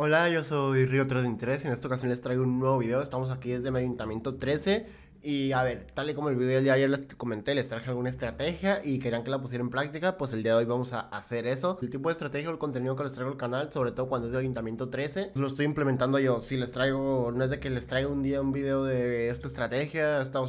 Hola, yo soy Río 323 Interés. en esta ocasión les traigo un nuevo video. Estamos aquí desde mi ayuntamiento 13 y a ver, tal y como el video de ayer les comenté, les traje alguna estrategia y querían que la pusiera en práctica, pues el día de hoy vamos a hacer eso. El tipo de estrategia o el contenido que les traigo al canal, sobre todo cuando es de Ayuntamiento 13, pues lo estoy implementando yo. Si les traigo, no es de que les traiga un día un video de esta estrategia, esta,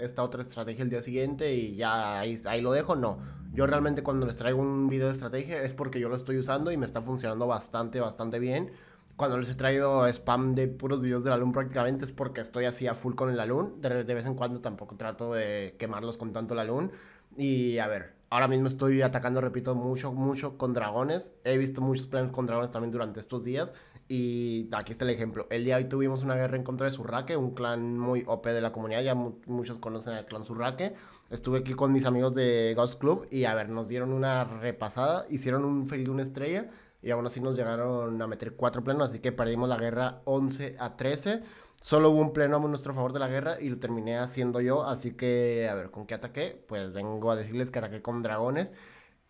esta otra estrategia el día siguiente y ya ahí, ahí lo dejo, no. Yo realmente cuando les traigo un video de estrategia es porque yo lo estoy usando y me está funcionando bastante, bastante bien cuando les he traído spam de puros videos de la prácticamente es porque estoy así a full con el Loon. De, vez en cuando tampoco trato de quemarlos con tanto la Loon. Y a ver, ahora mismo estoy atacando, repito, mucho, mucho con dragones. He visto muchos planes con dragones también durante estos días. Y aquí está el ejemplo. El día de hoy tuvimos una guerra en contra de Surraque, un clan muy OP de la comunidad. Ya muchos conocen al clan Surraque. Estuve aquí con mis amigos de Ghost Club y a ver, nos dieron una repasada. Hicieron un fail de una estrella y aún así nos llegaron a meter cuatro plenos, así que perdimos la guerra 11 a 13. Solo hubo un pleno a nuestro favor de la guerra y lo terminé haciendo yo, así que a ver, ¿con qué ataqué? Pues vengo a decirles que ataqué con dragones.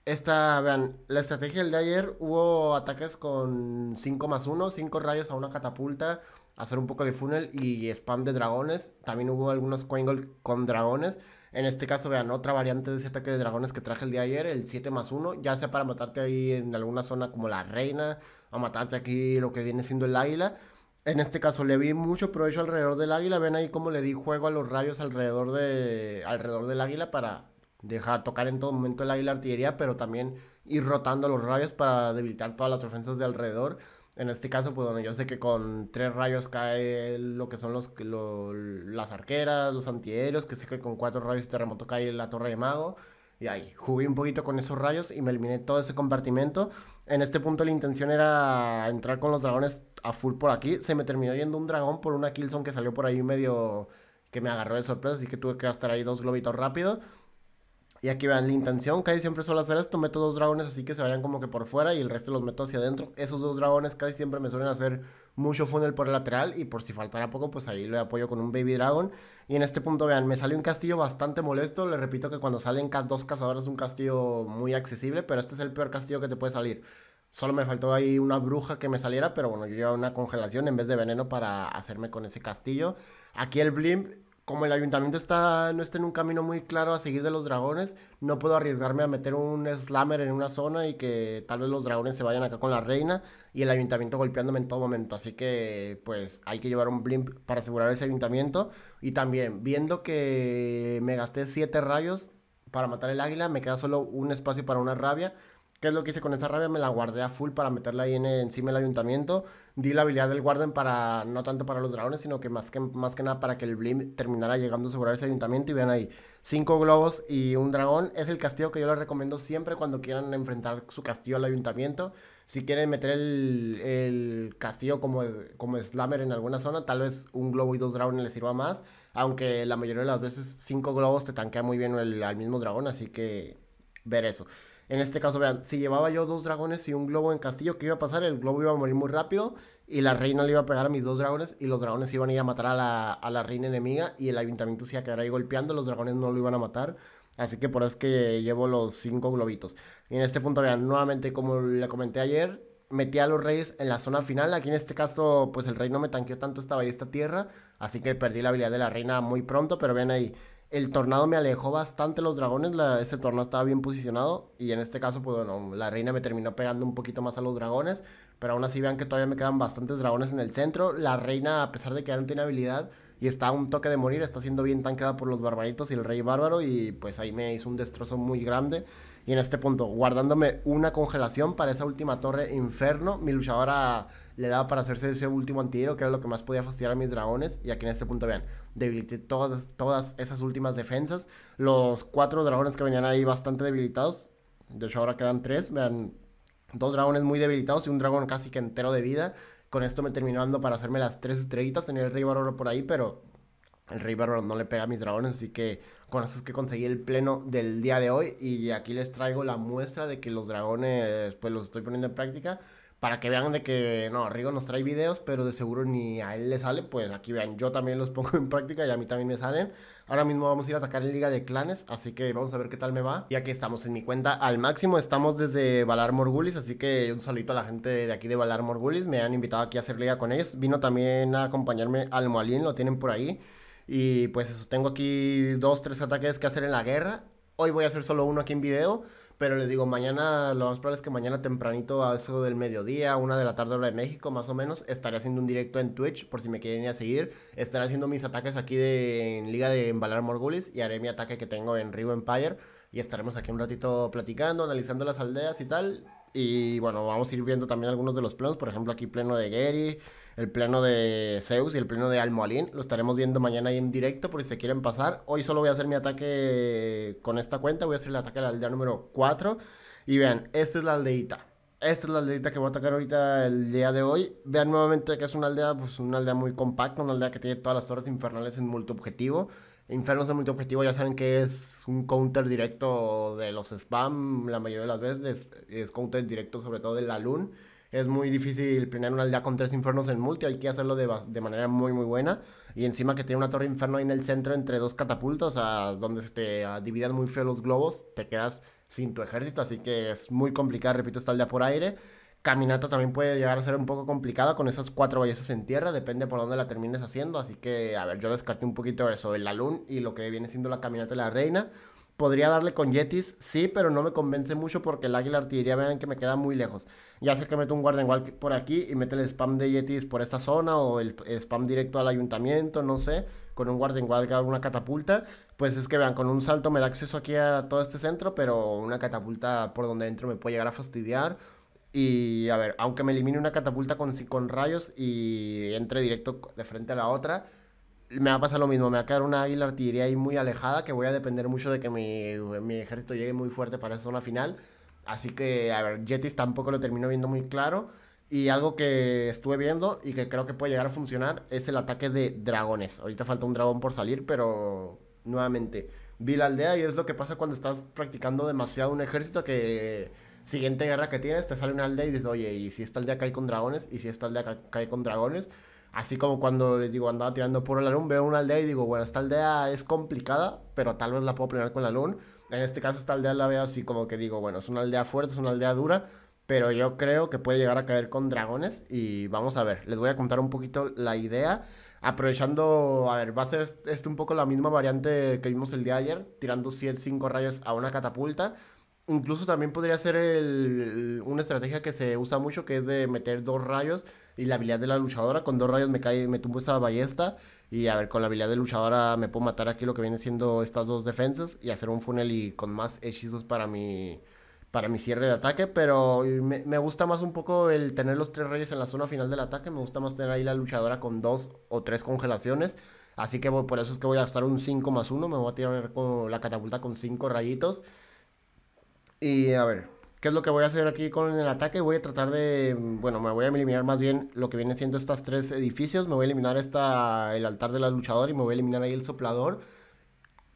Esta, vean, la estrategia del de ayer hubo ataques con 5 más 1, 5 rayos a una catapulta, hacer un poco de funnel y spam de dragones. También hubo algunos coin con dragones. En este caso, vean, otra variante de ese ataque de dragones que traje el día ayer, el 7 más 1, ya sea para matarte ahí en alguna zona como la reina, o matarte aquí lo que viene siendo el águila. En este caso le vi mucho provecho alrededor del águila. Ven ahí cómo le di juego a los rayos alrededor, de, alrededor del águila para dejar tocar en todo momento el águila artillería, pero también ir rotando los rayos para debilitar todas las ofensas de alrededor. En este caso, pues donde yo sé que con tres rayos cae lo que son los, las arqueras, los antiaéreos, que sé que con cuatro rayos y terremoto cae la torre de mago. Y ahí, jugué un poquito con esos rayos y me eliminé todo ese compartimento. En este punto la intención era entrar con los dragones a full por aquí. Se me terminó yendo un dragón por una Killzone que salió por ahí medio que me agarró de sorpresa, así que tuve que gastar ahí dos globitos rápido. Y aquí vean, la intención casi siempre suelo hacer esto. Meto dos dragones así que se vayan como que por fuera y el resto los meto hacia adentro. Esos dos dragones casi siempre me suelen hacer mucho funnel por el lateral y por si faltara poco, pues ahí lo apoyo con un baby dragon. Y en este punto, vean, me salió un castillo bastante molesto. le repito que cuando salen dos cazadores es un castillo muy accesible, pero este es el peor castillo que te puede salir. Solo me faltó ahí una bruja que me saliera, pero bueno, yo llevaba una congelación en vez de veneno para hacerme con ese castillo. Aquí el blimp como el ayuntamiento está, no está en un camino muy claro a seguir de los dragones, no puedo arriesgarme a meter un slammer en una zona y que tal vez los dragones se vayan acá con la reina y el ayuntamiento golpeándome en todo momento. Así que, pues, hay que llevar un blimp para asegurar ese ayuntamiento. Y también, viendo que me gasté 7 rayos para matar el águila, me queda solo un espacio para una rabia. ¿Qué es lo que hice con esa rabia? Me la guardé a full para meterla ahí en, encima del ayuntamiento. Di la habilidad del guarden para, no tanto para los dragones, sino que más que, más que nada para que el blim terminara llegando a asegurar ese ayuntamiento. Y vean ahí, cinco globos y un dragón. Es el castillo que yo les recomiendo siempre cuando quieran enfrentar su castillo al ayuntamiento. Si quieren meter el, castillo como, como slammer en alguna zona, tal vez un globo y dos dragones les sirva más. Aunque la mayoría de las veces cinco globos te tanquea muy bien al mismo dragón, así que ver eso. En este caso, vean, si llevaba yo dos dragones y un globo en castillo, ¿qué iba a pasar? El globo iba a morir muy rápido y la reina le iba a pegar a mis dos dragones y los dragones iban a ir a matar a la, reina enemiga y el ayuntamiento se iba a quedar ahí golpeando, los dragones no lo iban a matar. Así que por eso es que llevo los cinco globitos. Y en este punto, vean, nuevamente, como le comenté ayer, metí a los reyes en la zona final. Aquí en este caso, pues el rey no me tanqueó tanto estaba esta tierra, así que perdí la habilidad de la reina muy pronto, pero vean ahí el tornado me alejó bastante los dragones. La, ese tornado estaba bien posicionado. Y en este caso, pues bueno, la reina me terminó pegando un poquito más a los dragones. Pero aún así vean que todavía me quedan bastantes dragones en el centro. La reina, a pesar de que ya no tiene habilidad y está a un toque de morir, está siendo bien tanqueada por los barbaritos y el rey bárbaro. Y pues ahí me hizo un destrozo muy grande. Y en este punto, guardándome una congelación para esa última torre Inferno, mi luchadora le daba para hacerse ese último antihéroe, que era lo que más podía fastidiar a mis dragones. Y aquí en este punto, vean, debilité todas, todas esas últimas defensas. Los cuatro dragones que venían ahí bastante debilitados, de hecho ahora quedan tres, vean, dos dragones muy debilitados y un dragón casi que entero de vida. Con esto me terminó dando para hacerme las tres estrellitas, tenía el rey oro por ahí, pero el rey bárbaro no le pega a mis dragones, así que con eso es que conseguí el pleno del día de hoy y aquí les traigo la muestra de que los dragones pues los estoy poniendo en práctica para que vean de que no, Rigo nos trae videos, pero de seguro ni a él le sale, pues aquí vean, yo también los pongo en práctica y a mí también me salen. Ahora mismo vamos a ir a atacar en Liga de Clanes, así que vamos a ver qué tal me va. Ya que estamos en mi cuenta al máximo, estamos desde Valar Morgulis, así que un saludito a la gente de aquí de Valar Morgulis, me han invitado aquí a hacer liga con ellos. Vino también a acompañarme al Moalín, lo tienen por ahí. Y pues eso, tengo aquí dos, tres ataques que hacer en la guerra. Hoy voy a hacer solo uno aquí en video, pero les digo, mañana, lo más probable es que mañana tempranito, a eso del mediodía, una de la tarde hora de México, más o menos, estaré haciendo un directo en Twitch, por si me quieren ir a seguir. Estaré haciendo mis ataques aquí de, en Liga de Embalar Morgulis y haré mi ataque que tengo en Rio Empire. Y estaremos aquí un ratito platicando, analizando las aldeas y tal. Y bueno, vamos a ir viendo también algunos de los planos, por ejemplo aquí pleno de Gary, el plano de Zeus y el plano de Almoalín. Lo estaremos viendo mañana ahí en directo por si se quieren pasar. Hoy solo voy a hacer mi ataque con esta cuenta. Voy a hacer el ataque a la aldea número 4. Y vean, esta es la aldeita. Esta es la aldeita que voy a atacar ahorita el día de hoy. Vean nuevamente que es una aldea, pues una aldea muy compacta, una aldea que tiene todas las torres infernales en multiobjetivo. Infernos en multiobjetivo ya saben que es un counter directo de los spam, la mayoría de las veces es, counter directo sobre todo de la luna es muy difícil planear una aldea con tres infernos en multi, hay que hacerlo de, manera muy, muy buena. Y encima que tiene una torre inferno ahí en el centro entre dos catapultos, a, donde te dividan muy feo los globos, te quedas sin tu ejército, así que es muy complicado, repito, esta aldea por aire. Caminata también puede llegar a ser un poco complicada con esas cuatro bellezas en tierra, depende por dónde la termines haciendo, así que, a ver, yo descarté un poquito eso, el alun y lo que viene siendo la caminata de la reina. Podría darle con Yetis, sí, pero no me convence mucho porque el águila artillería, vean que me queda muy lejos. Ya sé que meto un en igual por aquí y mete el spam de Yetis por esta zona o el spam directo al ayuntamiento, no sé, con un igual que una catapulta. Pues es que vean, con un salto me da acceso aquí a todo este centro, pero una catapulta por donde entro me puede llegar a fastidiar. Y a ver, aunque me elimine una catapulta con, con rayos y entre directo de frente a la otra, me va a pasar lo mismo, me va a quedar una águila artillería ahí muy alejada, que voy a depender mucho de que mi, ejército llegue muy fuerte para esa zona final. Así que, a ver, Jetis tampoco lo termino viendo muy claro. Y algo que estuve viendo y que creo que puede llegar a funcionar es el ataque de dragones. Ahorita falta un dragón por salir, pero nuevamente, vi la aldea y es lo que pasa cuando estás practicando demasiado un ejército que siguiente guerra que tienes, te sale una aldea y dices, oye, y si esta aldea cae con dragones, y si esta aldea cae con dragones, Así como cuando les digo, andaba tirando por la luna, veo una aldea y digo, bueno, esta aldea es complicada, pero tal vez la puedo planear con la luna. En este caso, esta aldea la veo así como que digo, bueno, es una aldea fuerte, es una aldea dura, pero yo creo que puede llegar a caer con dragones y vamos a ver, les voy a contar un poquito la idea. Aprovechando, a ver, va a ser este un poco la misma variante que vimos el día de ayer, tirando 5 rayos a una catapulta. Incluso también podría ser una estrategia que se usa mucho, que es de meter dos rayos y la habilidad de la luchadora. Con dos rayos me cae, me tumbo esta ballesta y a ver, con la habilidad de luchadora me puedo matar aquí lo que viene siendo estas dos defensas y hacer un funnel y con más hechizos para mi, para mi cierre de ataque. Pero me, gusta más un poco el tener los tres rayos en la zona final del ataque. Me gusta más tener ahí la luchadora con dos o tres congelaciones. Así que por eso es que voy a gastar un 5 más 1. Me voy a tirar con la catapulta con cinco rayitos. Y a ver, ¿qué es lo que voy a hacer aquí con el ataque? Voy a tratar de, mm, bueno, me voy a eliminar más bien lo que viene siendo estas tres edificios. Me voy a eliminar esta, el altar de la luchadora y me voy a eliminar ahí el soplador.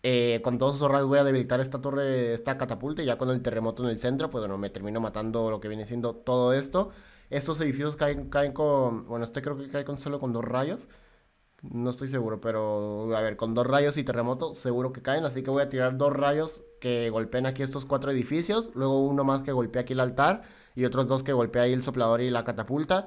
Eh, con todos esos rayos voy a debilitar esta torre, esta catapulta y ya con el terremoto en el centro, pues bueno, me termino matando lo que viene siendo todo esto. Estos edificios caen, caen con, bueno, este creo que cae con solo con dos rayos. No estoy seguro, pero a ver, con dos rayos y terremoto seguro que caen, así que voy a tirar dos rayos que golpeen aquí estos cuatro edificios, luego uno más que golpea aquí el altar y otros dos que golpea ahí el soplador y la catapulta.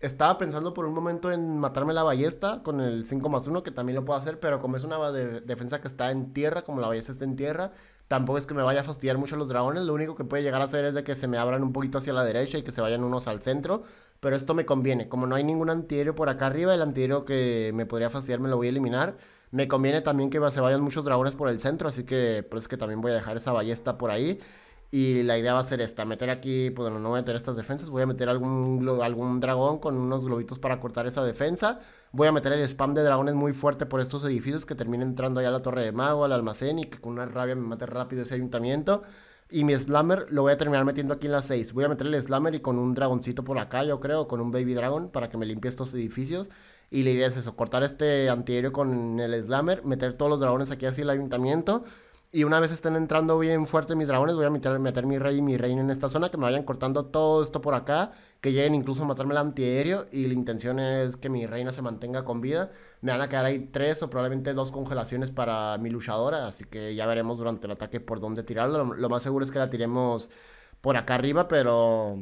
Estaba pensando por un momento en matarme la ballesta con el 5 más 1, que también lo puedo hacer, pero como es una de defensa que está en tierra, como la ballesta está en tierra, tampoco es que me vaya a fastidiar mucho los dragones, lo único que puede llegar a hacer es de que se me abran un poquito hacia la derecha y que se vayan unos al centro, pero esto me conviene. Como no hay ningún antihéroe por acá arriba, el antihéroe que me podría fastidiar me lo voy a eliminar. Me conviene también que se vayan muchos dragones por el centro, así que por eso que también voy a dejar esa ballesta por ahí. Y la idea va a ser esta, meter aquí, pues, bueno, no voy a meter estas defensas, voy a meter algún, algún dragón con unos globitos para cortar esa defensa. Voy a meter el spam de dragones muy fuerte por estos edificios que terminen entrando allá a la torre de mago, al almacén y que con una rabia me mate rápido ese ayuntamiento. Y mi Slammer lo voy a terminar metiendo aquí en las 6. Voy a meter el Slammer y con un dragoncito por acá, yo creo, con un Baby Dragon para que me limpie estos edificios. Y la idea es eso, cortar este antiaéreo con el Slammer, meter todos los dragones aquí hacia el ayuntamiento y una vez estén entrando bien fuerte mis dragones, voy a meter, meter mi rey y mi reina en esta zona, que me vayan cortando todo esto por acá, que lleguen incluso a matarme el antiaéreo. Y la intención es que mi reina se mantenga con vida. Me van a quedar ahí tres o probablemente dos congelaciones para mi luchadora, así que ya veremos durante el ataque por dónde tirarla. Lo, lo más seguro es que la tiremos por acá arriba, pero,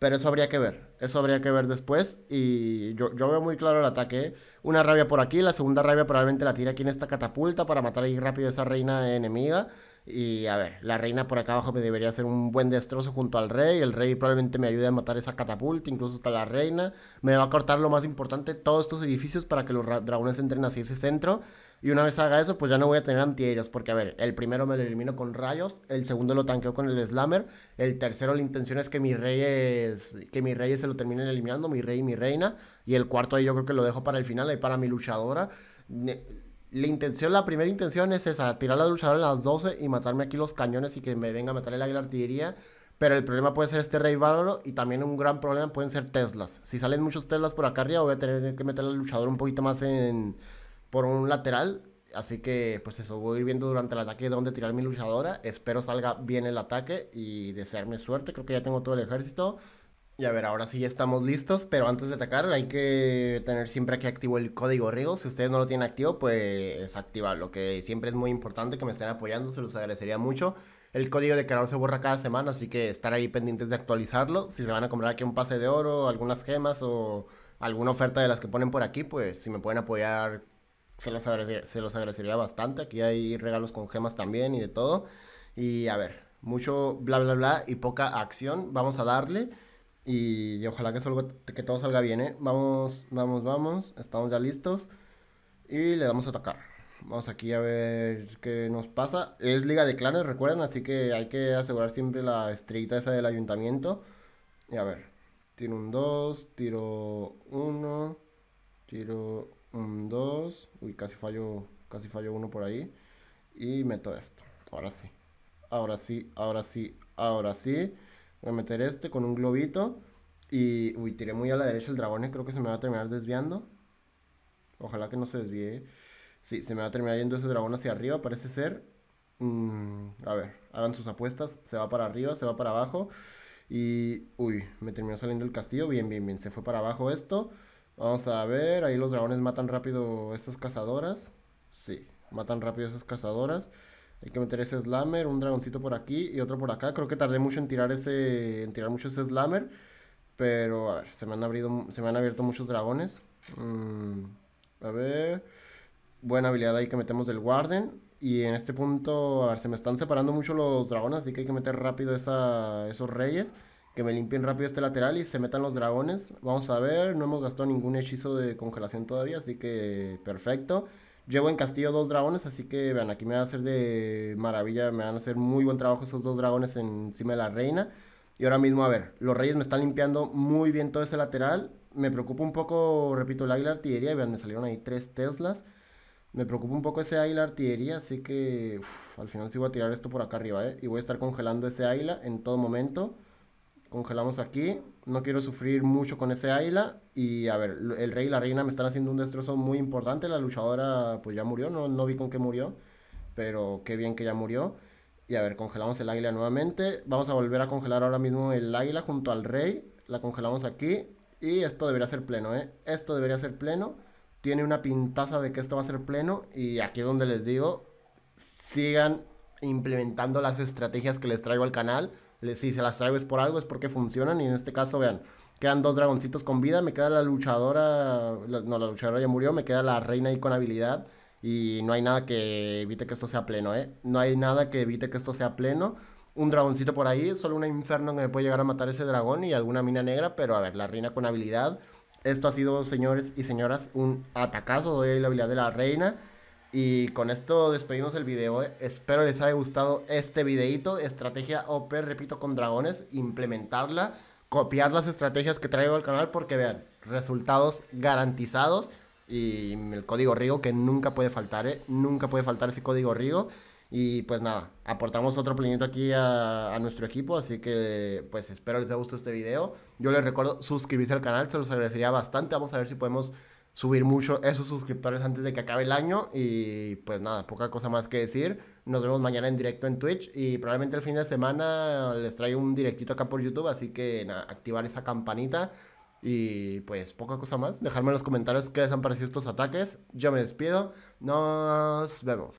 pero eso habría que ver. Eso habría que ver después. Y yo, veo muy claro el ataque. ¿eh? Una rabia por aquí, la segunda rabia probablemente la tira aquí en esta catapulta para matar ahí rápido a esa reina enemiga. Y a ver, la reina por acá abajo me debería hacer un buen destrozo junto al rey. El rey probablemente me ayude a matar esa catapulta, incluso hasta la reina. Me va a cortar lo más importante, todos estos edificios para que los dragones entren hacia ese centro. Y una vez haga eso, pues ya no voy a tener antiaéreos. Porque, a ver, el primero me lo elimino con rayos. El segundo lo tanqueo con el slammer. El tercero, la intención es que mis reyes. Que mis reyes se lo terminen eliminando. Mi rey y mi reina. Y el cuarto ahí yo creo que lo dejo para el final. Ahí para mi luchadora. La intención, la primera intención es esa, tirar a la luchadora a las 12 y matarme aquí los cañones y que me venga a matar el águila artillería. Pero el problema puede ser este rey bárbaro y también un gran problema pueden ser Teslas. Si salen muchos Teslas por acá arriba, voy a tener que meter la luchadora un poquito más en, por un lateral. Así que, pues eso, voy a ir viendo durante el ataque dónde tirar mi luchadora. Espero salga bien el ataque y desearme suerte. Creo que ya tengo todo el ejército. Y a ver, ahora sí ya estamos listos, pero antes de atacar hay que tener siempre aquí activo el código RIGO. Si ustedes no lo tienen activo, pues activarlo, que siempre es muy importante que me estén apoyando, se los agradecería mucho. El código de creador se borra cada semana, así que estar ahí pendientes de actualizarlo. Si se van a comprar aquí un pase de oro, algunas gemas o alguna oferta de las que ponen por aquí, pues si me pueden apoyar se los, agradecería, bastante. Aquí hay regalos con gemas también y de todo. Y a ver, mucho bla, bla, bla y poca acción. Vamos a darle. Y, ojalá que, que todo salga bien, ¿eh? Vamos, vamos, vamos. Estamos ya listos. Y le damos a atacar. Vamos aquí a ver qué nos pasa. Es Liga de Clanes, recuerden, así que hay que asegurar siempre la estrellita esa del ayuntamiento. Y a ver. Tiro un 2, tiro 1, tiro un, dos. Uy, casi fallo, casi fallo uno por ahí. Y meto esto. Ahora sí. Ahora sí, ahora sí, ahora sí. Voy a meter este con un globito. Y, uy, tiré muy a la derecha el dragón. Creo que se me va a terminar desviando. Ojalá que no se desvíe. Sí, se me va a terminar yendo ese dragón hacia arriba, parece ser. Mm, a ver, hagan sus apuestas. Se va para arriba, se va para abajo. Y, uy, me terminó saliendo el castillo. Bien, bien, bien. Se fue para abajo esto. Vamos a ver, ahí los dragones matan rápido esas cazadoras. Sí, matan rápido esas cazadoras. Hay que meter ese slammer, un dragoncito por aquí y otro por acá. Creo que tardé mucho en tirar ese. en tirar mucho ese slammer. Pero a ver, se me han Se me han abierto muchos dragones. Mm, a ver. Buena habilidad ahí que metemos del Warden. Y en este punto, a ver, se me están separando mucho los dragones, así que hay que meter rápido esa, esos reyes que me limpien rápido este lateral y se metan los dragones. Vamos a ver, no hemos gastado ningún hechizo de congelación todavía, así que perfecto. Llevo en castillo dos dragones, así que vean, aquí me va a hacer de maravilla, me van a hacer muy buen trabajo esos dos dragones encima de la reina. Y ahora mismo, a ver, los reyes me están limpiando muy bien todo ese lateral. Me preocupa un poco, repito, el águila artillería, vean, me salieron ahí tres teslas. Me preocupa un poco ese águila artillería, así que al final sí voy a tirar esto por acá arriba, ¿eh? Y voy a estar congelando ese águila en todo momento. Congelamos aquí. No quiero sufrir mucho con ese águila. Y a ver, el rey y la reina me están haciendo un destrozo muy importante. La luchadora pues ya murió. No, no vi con qué murió. Pero qué bien que ya murió. Y a ver, congelamos el águila nuevamente. Vamos a volver a congelar ahora mismo el águila junto al rey. La congelamos aquí. Y esto debería ser pleno, ¿eh? Esto debería ser pleno. Tiene una pintaza de que esto va a ser pleno. Y aquí es donde les digo, sigan implementando las estrategias que les traigo al canal si se las traes por algo, es porque funcionan. Y en este caso, vean, quedan dos dragoncitos con vida. Me queda la luchadora. no, la luchadora ya murió. Me queda la reina ahí con habilidad. Y no hay nada que evite que esto sea pleno, ¿eh? No hay nada que evite que esto sea pleno. Un dragoncito por ahí, solo un inferno que me puede llegar a matar ese dragón y alguna mina negra, pero a ver, la reina con habilidad. Esto ha sido, señores y señoras, un atacazo. Doy ahí la habilidad de la reina. Y con esto despedimos el video. Espero les haya gustado este videito. Estrategia OP, repito, con dragones. Implementarla. Copiar las estrategias que traigo al canal porque vean, resultados garantizados. Y el código Rigo que nunca puede faltar, eh, Nunca puede faltar ese código Rigo. Y pues nada, aportamos otro plinito aquí a, a, nuestro equipo, así que pues espero les haya gustado este video. Yo les recuerdo suscribirse al canal, se los agradecería bastante. Vamos a ver si podemos subir mucho esos suscriptores antes de que acabe el año. Y pues nada, poca cosa más que decir. Nos vemos mañana en directo en Twitch y probablemente el fin de semana les traigo un directito acá por YouTube. Así que nada, activar esa campanita. Y pues poca cosa más. Dejarme en los comentarios qué les han parecido estos ataques. Yo me despido. Nos vemos.